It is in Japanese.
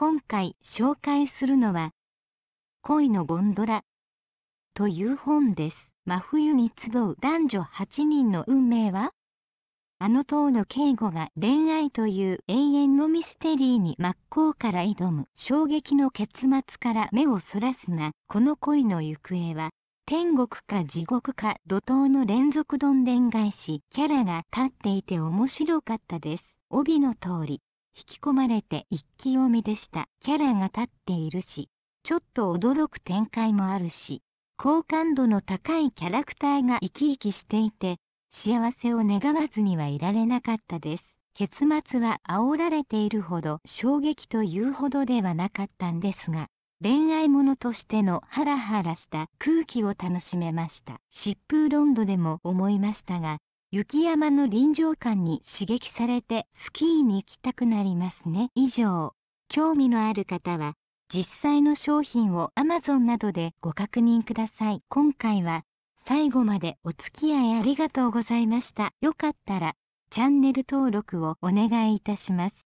今回紹介するのは「恋のゴンドラ」という本です。真冬に集う男女8人の運命はあの塔の警護が恋愛という永遠のミステリーに真っ向から挑む衝撃の結末から目をそらすなこの恋の行方は天国か地獄か怒涛の連続どんでん返しキャラが立っていて面白かったです帯の通り引き込まれて一気読みでしたキャラが立っているしちょっと驚く展開もあるし好感度の高いキャラクターが生き生きしていて幸せを願わずにはいられなかったです結末は煽られているほど衝撃というほどではなかったんですが恋愛ものとしてのハラハラした空気を楽しめました疾風ロンドでも思いましたが雪山の臨場感に刺激されてスキーに行きたくなりますね。以上、興味のある方は実際の商品を Amazon などでご確認ください。今回は最後までお付き合いありがとうございました。よかったらチャンネル登録をお願いいたします。